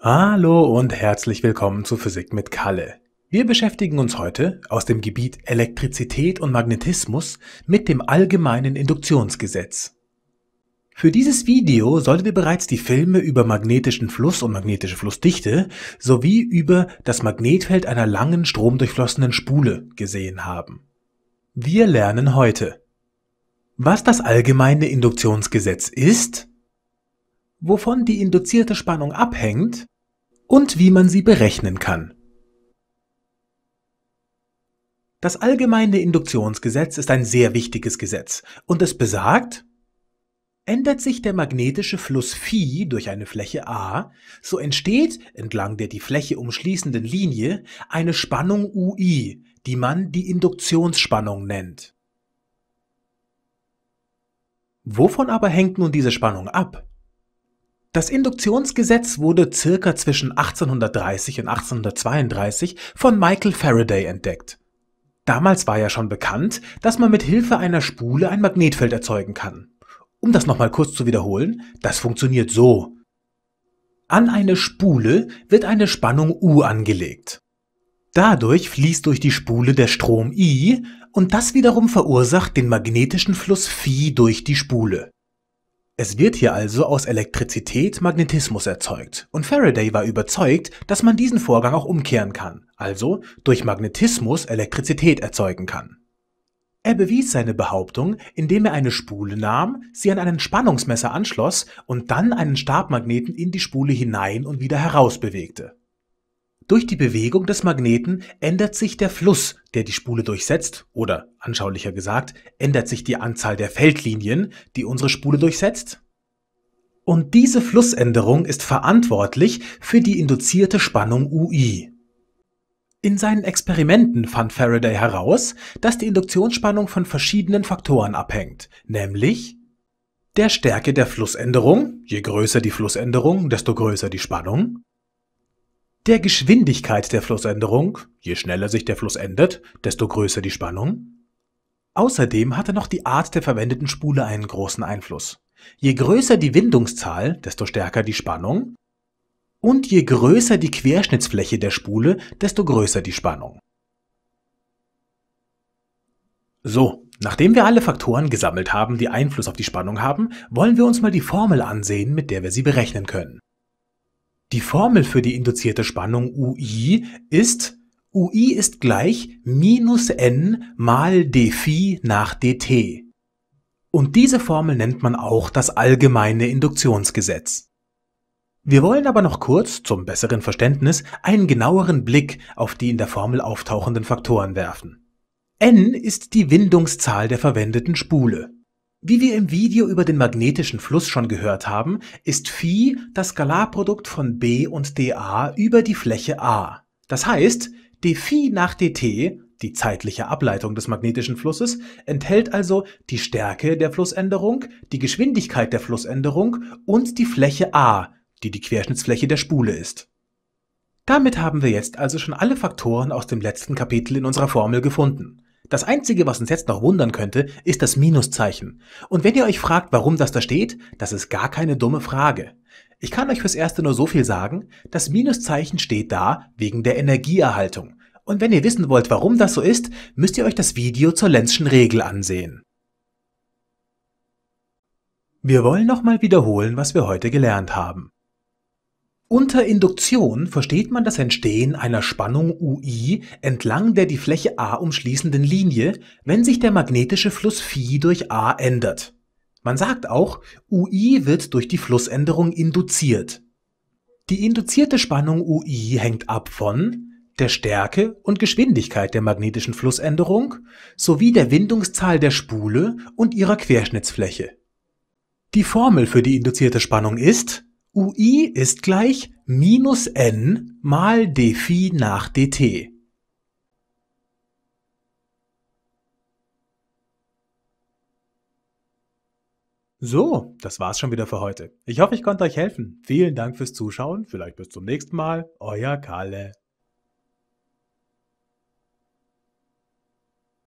Hallo und herzlich willkommen zu Physik mit Kalle. Wir beschäftigen uns heute aus dem Gebiet Elektrizität und Magnetismus mit dem allgemeinen Induktionsgesetz. Für dieses Video sollten wir bereits die Filme über magnetischen Fluss und magnetische Flussdichte sowie über das Magnetfeld einer langen stromdurchflossenen Spule gesehen haben. Wir lernen heute, was das allgemeine Induktionsgesetz ist, wovon die induzierte Spannung abhängt und wie man sie berechnen kann. Das allgemeine Induktionsgesetz ist ein sehr wichtiges Gesetz und es besagt, ändert sich der magnetische Fluss Phi durch eine Fläche A, so entsteht entlang der die Fläche umschließenden Linie eine Spannung Ui, die man die Induktionsspannung nennt. Wovon aber hängt nun diese Spannung ab? Das Induktionsgesetz wurde circa zwischen 1830 und 1832 von Michael Faraday entdeckt. Damals war ja schon bekannt, dass man mit Hilfe einer Spule ein Magnetfeld erzeugen kann. Um das nochmal kurz zu wiederholen, das funktioniert so. An eine Spule wird eine Spannung U angelegt. Dadurch fließt durch die Spule der Strom I und das wiederum verursacht den magnetischen Fluss Phi durch die Spule. Es wird hier also aus Elektrizität Magnetismus erzeugt und Faraday war überzeugt, dass man diesen Vorgang auch umkehren kann, also durch Magnetismus Elektrizität erzeugen kann. Er bewies seine Behauptung, indem er eine Spule nahm, sie an einen Spannungsmesser anschloss und dann einen Stabmagneten in die Spule hinein und wieder heraus bewegte. Durch die Bewegung des Magneten ändert sich der Fluss, der die Spule durchsetzt, oder anschaulicher gesagt, ändert sich die Anzahl der Feldlinien, die unsere Spule durchsetzt. Und diese Flussänderung ist verantwortlich für die induzierte Spannung Ui. In seinen Experimenten fand Faraday heraus, dass die Induktionsspannung von verschiedenen Faktoren abhängt, nämlich der Stärke der Flussänderung, je größer die Flussänderung, desto größer die Spannung, der Geschwindigkeit der Flussänderung, je schneller sich der Fluss ändert, desto größer die Spannung. Außerdem hatte noch die Art der verwendeten Spule einen großen Einfluss. Je größer die Windungszahl, desto stärker die Spannung. Und je größer die Querschnittsfläche der Spule, desto größer die Spannung. So, nachdem wir alle Faktoren gesammelt haben, die Einfluss auf die Spannung haben, wollen wir uns mal die Formel ansehen, mit der wir sie berechnen können. Die Formel für die induzierte Spannung Ui ist Ui ist gleich minus n mal d Phi nach dt. Und diese Formel nennt man auch das allgemeine Induktionsgesetz. Wir wollen aber noch kurz, zum besseren Verständnis, einen genaueren Blick auf die in der Formel auftauchenden Faktoren werfen. n ist die Windungszahl der verwendeten Spule. Wie wir im Video über den magnetischen Fluss schon gehört haben, ist Phi das Skalarprodukt von b und dA über die Fläche A. Das heißt, dphi nach dt, die zeitliche Ableitung des magnetischen Flusses, enthält also die Stärke der Flussänderung, die Geschwindigkeit der Flussänderung und die Fläche A, die die Querschnittsfläche der Spule ist. Damit haben wir jetzt also schon alle Faktoren aus dem letzten Kapitel in unserer Formel gefunden. Das Einzige, was uns jetzt noch wundern könnte, ist das Minuszeichen. Und wenn ihr euch fragt, warum das da steht, das ist gar keine dumme Frage. Ich kann euch fürs Erste nur so viel sagen, das Minuszeichen steht da wegen der Energieerhaltung. Und wenn ihr wissen wollt, warum das so ist, müsst ihr euch das Video zur Lenzschen Regel ansehen. Wir wollen nochmal wiederholen, was wir heute gelernt haben. Unter Induktion versteht man das Entstehen einer Spannung Ui entlang der die Fläche A umschließenden Linie, wenn sich der magnetische Fluss Phi durch A ändert. Man sagt auch, Ui wird durch die Flussänderung induziert. Die induzierte Spannung Ui hängt ab von der Stärke und Geschwindigkeit der magnetischen Flussänderung sowie der Windungszahl der Spule und ihrer Querschnittsfläche. Die Formel für die induzierte Spannung ist UI ist gleich minus n mal dphi nach dt. So, das war's schon wieder für heute. Ich hoffe, ich konnte euch helfen. Vielen Dank fürs Zuschauen. Vielleicht bis zum nächsten Mal. Euer Kalle.